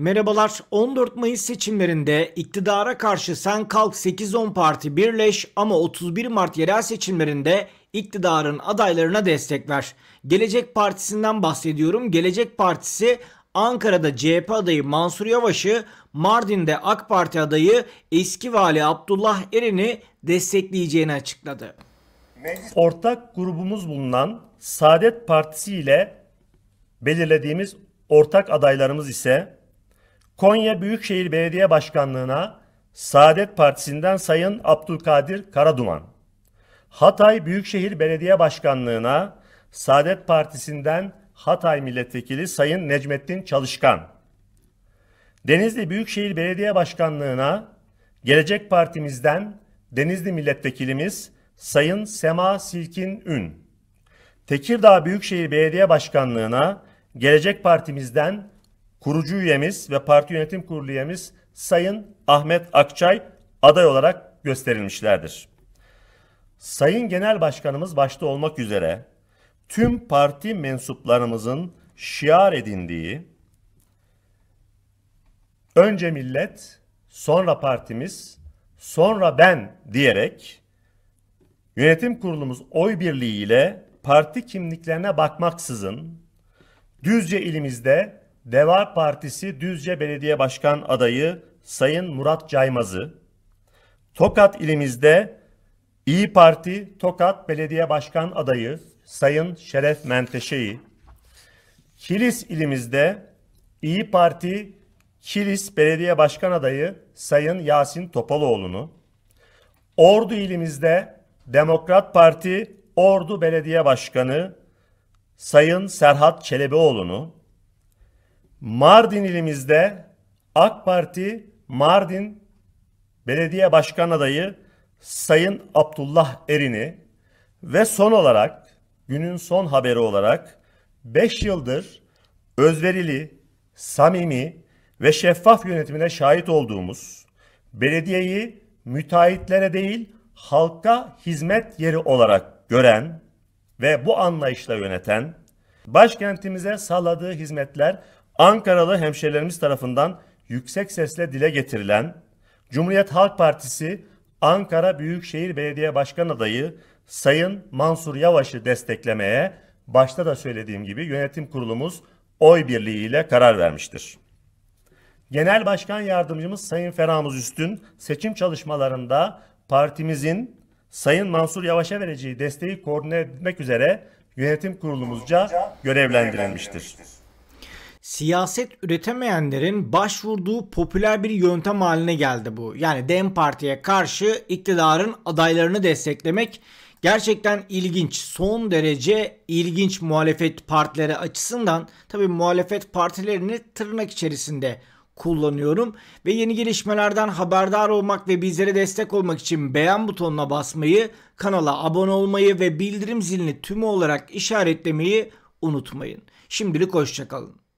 Merhabalar. 14 Mayıs seçimlerinde iktidara karşı Sen Kalk 8-10 Parti birleş ama 31 Mart yerel seçimlerinde iktidarın adaylarına destek ver. Gelecek Partisi'nden bahsediyorum. Gelecek Partisi Ankara'da CHP adayı Mansur Yavaş'ı, Mardin'de AK Parti adayı eski vali Abdullah Eren'i destekleyeceğini açıkladı. Ortak grubumuz bulunan Saadet Partisi ile belirlediğimiz ortak adaylarımız ise Konya Büyükşehir Belediye Başkanlığı'na Saadet Partisi'nden Sayın Abdülkadir Karaduman, Hatay Büyükşehir Belediye Başkanlığı'na Saadet Partisi'nden Hatay Milletvekili Sayın Necmettin Çalışkan, Denizli Büyükşehir Belediye Başkanlığı'na Gelecek Partimizden Denizli Milletvekilimiz Sayın Sema Silkin Ün, Tekirdağ Büyükşehir Belediye Başkanlığı'na Gelecek Partimizden kurucu üyemiz ve parti yönetim kurulu üyemiz Sayın Ahmet Akçay aday olarak gösterilmişlerdir. Sayın Genel Başkanımız başta olmak üzere tüm parti mensuplarımızın şiar edindiği önce millet, sonra partimiz, sonra ben diyerek yönetim kurulumuz oy birliğiyle parti kimliklerine bakmaksızın Düzce ilimizde Deva Partisi Düzce Belediye Başkan adayı Sayın Murat Caymaz'ı, Tokat ilimizde İyi Parti Tokat Belediye Başkan adayı Sayın Şeref Menteşe'yi, Kilis ilimizde İyi Parti Kilis Belediye Başkan adayı Sayın Yasin Topaloğlu'nu, Ordu ilimizde Demokrat Parti Ordu Belediye Başkanı Sayın Serhat Çelebioğlu'nu, Mardin ilimizde AK Parti Mardin Belediye Başkan Adayı Sayın Abdullah Erin'i ve son olarak günün son haberi olarak 5 yıldır özverili, samimi ve şeffaf yönetimine şahit olduğumuz belediyeyi müteahhitlere değil halka hizmet yeri olarak gören ve bu anlayışla yöneten başkentimize sağladığı hizmetler Ankaralı hemşehrilerimiz tarafından yüksek sesle dile getirilen Cumhuriyet Halk Partisi Ankara Büyükşehir Belediye Başkan adayı Sayın Mansur Yavaş'ı desteklemeye başta da söylediğim gibi yönetim kurulumuz oy birliğiyle karar vermiştir. Genel Başkan Yardımcımız Sayın Feramuz Üstün seçim çalışmalarında partimizin Sayın Mansur Yavaş'a vereceği desteği koordine etmek üzere yönetim kurulumuzca görevlendirilmiştir siyaset üretemeyenlerin başvurduğu popüler bir yöntem haline geldi bu. Yani Dem Parti'ye karşı iktidarın adaylarını desteklemek gerçekten ilginç. Son derece ilginç muhalefet partileri açısından. Tabi muhalefet partilerini tırnak içerisinde kullanıyorum ve yeni gelişmelerden haberdar olmak ve bizlere destek olmak için beğen butonuna basmayı, kanala abone olmayı ve bildirim zilini tümü olarak işaretlemeyi unutmayın. Şimdilik hoşçakalın.